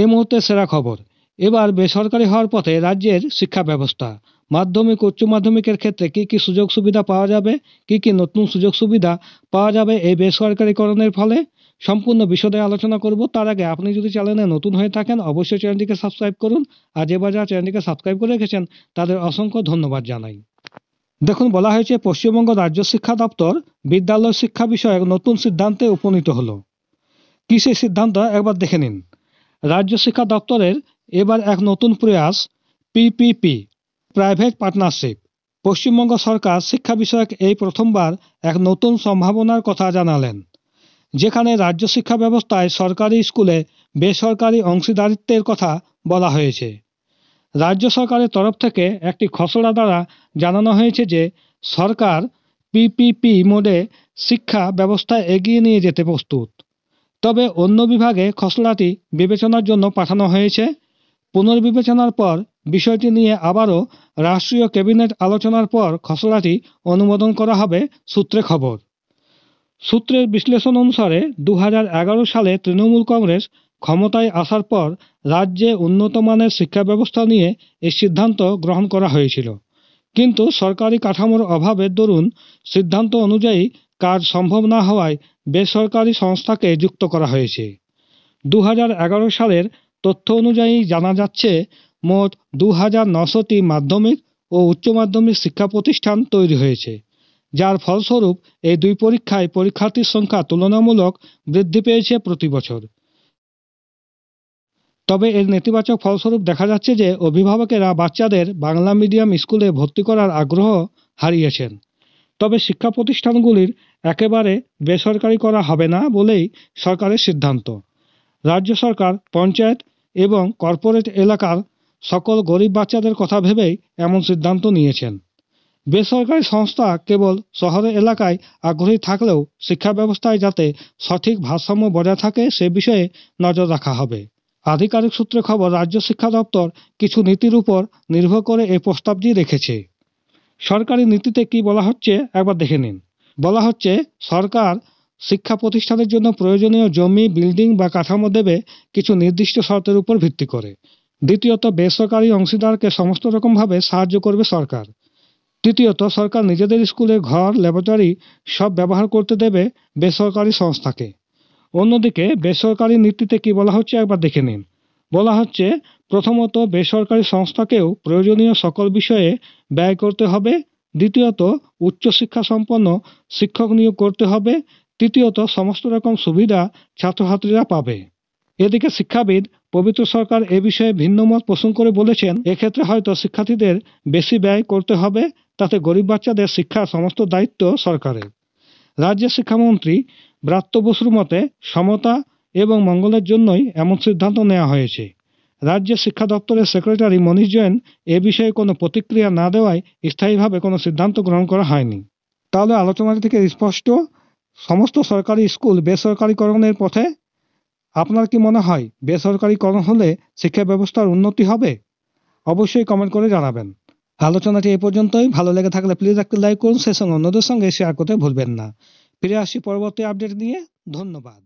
এই মুহূর্তে সেরা খবর এবার বেসরকারি হওয়ার পথে রাজ্যের শিক্ষা ব্যবস্থা মাধ্যমিক উচ্চ মাধ্যমিকের ক্ষেত্রে কি কি সুযোগ সুবিধা পাওয়া যাবে কি কি নতুন সুযোগ সুবিধা পাওয়া যাবে এই বেসরকারিকরণের ফলে সম্পূর্ণ বিষয়ে আলোচনা করব তার আগে আপনি যদি চ্যানেলে নতুন হয়ে থাকেন অবশ্যই চ্যানেলটিকে সাবস্ক্রাইব করুন আর যে বা চ্যানেলটিকে সাবস্ক্রাইব করে রেখেছেন তাদের অসংখ্য ধন্যবাদ জানাই দেখুন বলা হয়েছে পশ্চিমবঙ্গ রাজ্য শিক্ষা দপ্তর বিদ্যালয় শিক্ষা বিষয়ক নতুন সিদ্ধান্তে উপনীত হলো কি সেই সিদ্ধান্ত একবার দেখে নিন রাজ্য শিক্ষা দপ্তরের এবার এক নতুন প্রয়াস পিপিপি প্রাইভেট পার্টনারশিপ পশ্চিমবঙ্গ সরকার শিক্ষা বিষয়ক এই প্রথমবার এক নতুন সম্ভাবনার কথা জানালেন যেখানে রাজ্য শিক্ষা ব্যবস্থায় সরকারি স্কুলে বেসরকারি অংশীদারিত্বের কথা বলা হয়েছে রাজ্য সরকারের তরফ থেকে একটি খসড়া দ্বারা জানানো হয়েছে যে সরকার পিপিপি মোডে শিক্ষা ব্যবস্থা এগিয়ে নিয়ে যেতে প্রস্তুত তবে অন্য বিভাগে খসড়াটি বিবেচনার জন্য পাঠানো হয়েছে পুনর্বিবেচনার পর বিষয়টি নিয়ে আবারও রাষ্ট্রীয় ক্যাবিনেট আলোচনার পর খসড়াটি অনুমোদন করা হবে সূত্রে খবর সূত্রের বিশ্লেষণ অনুসারে দু সালে তৃণমূল কংগ্রেস ক্ষমতায় আসার পর রাজ্যে উন্নত মানের শিক্ষা ব্যবস্থা নিয়ে এই সিদ্ধান্ত গ্রহণ করা হয়েছিল কিন্তু সরকারি কাঠামোর অভাবের দরুন সিদ্ধান্ত অনুযায়ী কাজ সম্ভব না হওয়ায় বেসরকারি সংস্থাকে যুক্ত করা হয়েছে দু সালের তথ্য অনুযায়ী জানা যাচ্ছে মোট দু হাজার নশোটি মাধ্যমিক ও উচ্চ মাধ্যমিক শিক্ষা প্রতিষ্ঠান তৈরি হয়েছে যার ফলস্বরূপ এই দুই পরীক্ষায় পরীক্ষার্থীর সংখ্যা তুলনামূলক বৃদ্ধি পেয়েছে প্রতি বছর তবে এর নেতিবাচক ফলস্বরূপ দেখা যাচ্ছে যে অভিভাবকেরা বাচ্চাদের বাংলা মিডিয়াম স্কুলে ভর্তি করার আগ্রহ হারিয়েছেন তবে শিক্ষা প্রতিষ্ঠানগুলির একেবারে বেসরকারি করা হবে না বলেই সরকারের সিদ্ধান্ত রাজ্য সরকার পঞ্চায়েত এবং কর্পোরেট এলাকার সকল গরিব বাচ্চাদের কথা ভেবেই এমন সিদ্ধান্ত নিয়েছেন বেসরকারি সংস্থা কেবল শহরের এলাকায় আগ্রহী থাকলেও শিক্ষা ব্যবস্থায় যাতে সঠিক ভারসাম্য বজায় থাকে সে বিষয়ে নজর রাখা হবে আধিকারিক সূত্রে খবর রাজ্য শিক্ষা দপ্তর কিছু নীতির উপর নির্ভর করে এই প্রস্তাবটি রেখেছে সরকারি নীতিতে কি বলা হচ্ছে একবার দেখে নিন বলা হচ্ছে সরকার শিক্ষা প্রতিষ্ঠানের জন্য প্রয়োজনীয় জমি বিল্ডিং বা কাঠামো দেবে কিছু নির্দিষ্ট শর্তের উপর ভিত্তি করে দ্বিতীয়ত বেসরকারি অংশীদারকে সমস্ত রকমভাবে সাহায্য করবে সরকার তৃতীয়ত সরকার নিজেদের স্কুলে ঘর ল্যাবরেটরি সব ব্যবহার করতে দেবে বেসরকারি সংস্থাকে অন্যদিকে বেসরকারি নীতিতে কি বলা হচ্ছে একবার দেখে নিন বলা হচ্ছে প্রথমত বেসরকারি সংস্থাকেও প্রয়োজনীয় সকল বিষয়ে ব্যয় করতে হবে দ্বিতীয়ত উচ্চশিক্ষা সম্পন্ন শিক্ষক নিয়োগ করতে হবে তৃতীয়ত সমস্ত রকম সুবিধা ছাত্রছাত্রীরা পাবে এদিকে শিক্ষাবিদ পবিত্র সরকার এ বিষয়ে ভিন্ন মত পোষণ করে বলেছেন এক্ষেত্রে হয়তো শিক্ষার্থীদের বেশি ব্যয় করতে হবে তাতে গরিব বাচ্চাদের শিক্ষার সমস্ত দায়িত্ব সরকারের রাজ্যের শিক্ষামন্ত্রী ব্রাত্য বসুর মতে সমতা এবং মঙ্গলের জন্যই এমন সিদ্ধান্ত নেওয়া হয়েছে রাজ্যের শিক্ষা দপ্তরের সেক্রেটারি মনীষ জৈন এ বিষয়ে কোনো প্রতিক্রিয়া না দেওয়ায় স্থায়ীভাবে কোনো সিদ্ধান্ত গ্রহণ করা হয়নি তাহলে আলোচনা থেকে স্পষ্ট সমস্ত সরকারি স্কুল বেসরকারিকরণের পথে আপনার কি মনে হয় বেসরকারিকরণ হলে শিক্ষা ব্যবস্থার উন্নতি হবে অবশ্যই কমেন্ট করে জানাবেন আলোচনাটি এ পর্যন্তই ভালো লেগে থাকলে প্লিজ একটি লাইক করুন সে সঙ্গে অন্যদের সঙ্গে শেয়ার করতে ভুলবেন না ফিরে আসছি পরবর্তী আপডেট নিয়ে ধন্যবাদ